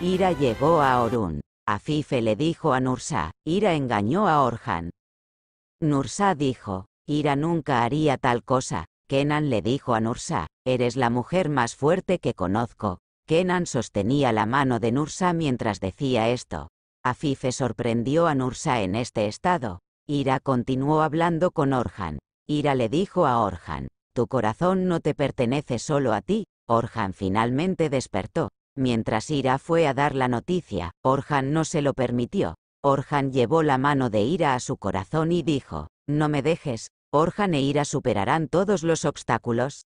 Ira llegó a Orun. Afife le dijo a Nursa, Ira engañó a Orhan. Nursa dijo, Ira nunca haría tal cosa. Kenan le dijo a Nursa, eres la mujer más fuerte que conozco. Kenan sostenía la mano de Nursa mientras decía esto. Afife sorprendió a Nursa en este estado. Ira continuó hablando con Orhan. Ira le dijo a Orhan, tu corazón no te pertenece solo a ti. Orhan finalmente despertó. Mientras Ira fue a dar la noticia, Orhan no se lo permitió. Orhan llevó la mano de Ira a su corazón y dijo, No me dejes, Orhan e Ira superarán todos los obstáculos.